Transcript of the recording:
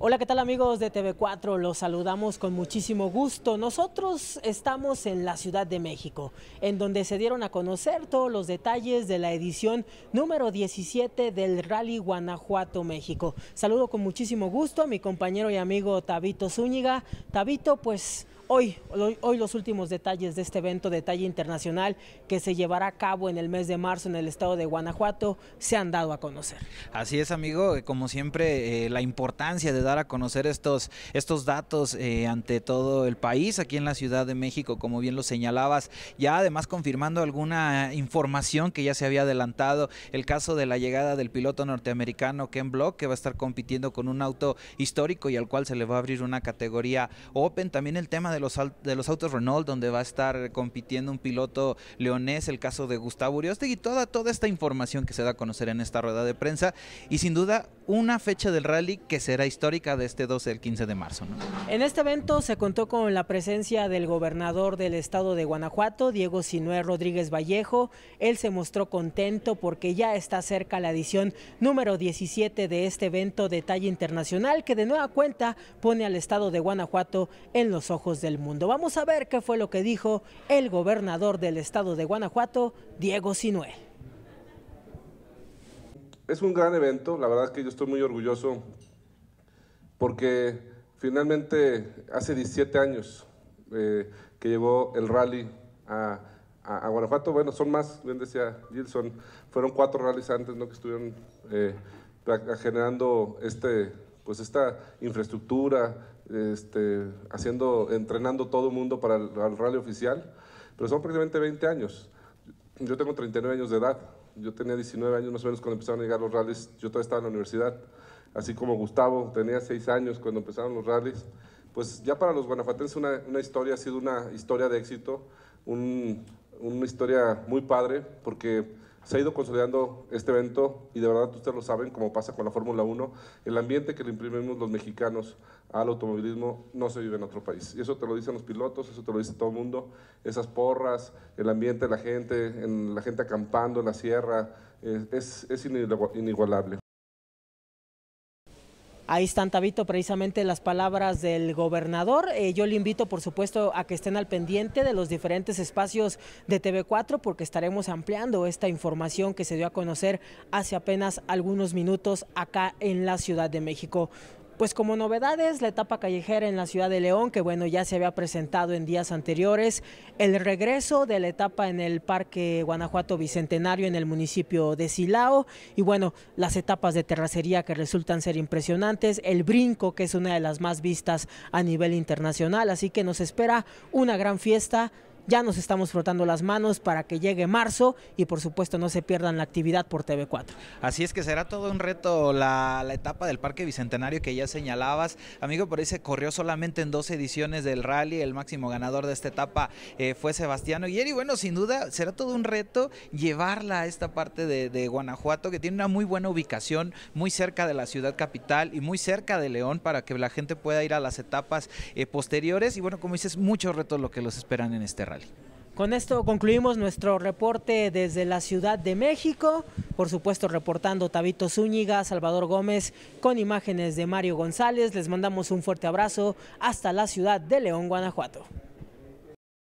Hola, ¿qué tal amigos de TV4? Los saludamos con muchísimo gusto. Nosotros estamos en la Ciudad de México, en donde se dieron a conocer todos los detalles de la edición número 17 del Rally Guanajuato México. Saludo con muchísimo gusto a mi compañero y amigo Tabito Zúñiga. Tabito, pues Hoy, hoy, los últimos detalles de este evento de talla internacional que se llevará a cabo en el mes de marzo en el estado de Guanajuato se han dado a conocer. Así es, amigo, eh, como siempre, eh, la importancia de dar a conocer estos, estos datos eh, ante todo el país, aquí en la Ciudad de México, como bien lo señalabas, ya además confirmando alguna información que ya se había adelantado, el caso de la llegada del piloto norteamericano Ken Block, que va a estar compitiendo con un auto histórico y al cual se le va a abrir una categoría Open, también el tema de de los, de los autos Renault, donde va a estar compitiendo un piloto leonés, el caso de Gustavo Urioste... toda, toda esta información que se da a conocer en esta rueda de prensa. Y sin duda, una fecha del rally que será histórica de este 12 al 15 de marzo. En este evento se contó con la presencia del gobernador del estado de Guanajuato, Diego sinuel Rodríguez Vallejo. Él se mostró contento porque ya está cerca la edición número 17 de este evento de talla internacional que de nueva cuenta pone al estado de Guanajuato en los ojos del mundo. Vamos a ver qué fue lo que dijo el gobernador del estado de Guanajuato, Diego Sinuel es un gran evento, la verdad es que yo estoy muy orgulloso porque finalmente hace 17 años eh, que llegó el rally a, Guanajuato, bueno, son más, bien decía Gilson, fueron cuatro rallies antes ¿no? que estuvieron eh, generando este, pues esta infraestructura, este, haciendo, entrenando todo el mundo para el, el rally oficial, pero son prácticamente 20 años. Yo tengo 39 años de edad, yo tenía 19 años más o menos cuando empezaron a llegar los rallies, yo todavía estaba en la universidad, así como Gustavo tenía 6 años cuando empezaron los rallies, pues ya para los guanajuatenses una, historia ha sido una historia de éxito, una historia muy padre, porque se ha ido consolidando este evento y de verdad ustedes lo saben, como pasa con la Fórmula 1, el ambiente que le imprimimos los mexicanos al automovilismo no se vive en otro país. Y eso te lo dicen los pilotos, eso te lo dice todo el mundo, esas porras, el ambiente, la gente, en la gente acampando en la sierra, eh, es inigualable. Ahí están, Tabito, precisamente las palabras del gobernador. Eh, yo le invito, por supuesto, a que estén al pendiente de los diferentes espacios de TV4 porque estaremos ampliando esta información que se dio a conocer hace apenas algunos minutos acá en la Ciudad de México. Pues como novedades, la etapa callejera en la ciudad de León, que bueno, ya se había presentado en días anteriores, el regreso de la etapa en el Parque Guanajuato Bicentenario en el municipio de Silao, y bueno, las etapas de terracería que resultan ser impresionantes, el brinco, que es una de las más vistas a nivel internacional, así que nos espera una gran fiesta ya nos estamos frotando las manos para que llegue marzo y por supuesto no se pierdan la actividad por TV4. Así es que será todo un reto la, etapa del Parque Bicentenario que ya señalabas. Amigo, por ahí se corrió solamente en dos ediciones del rally. El máximo ganador de esta etapa eh, fue Sebastián yeri bueno, sin duda será todo un reto llevarla a esta parte de, Guanajuato que tiene una muy buena ubicación, muy cerca de la ciudad capital y muy cerca de León para que la gente pueda ir a las etapas eh, posteriores. Y bueno, como dices, muchos retos lo que los esperan en este rally. Con esto concluimos nuestro reporte desde la Ciudad de México. Por supuesto, reportando Tabito Zúñiga, Salvador Gómez, con imágenes de Mario González. Les mandamos un fuerte abrazo hasta la ciudad de León, Guanajuato.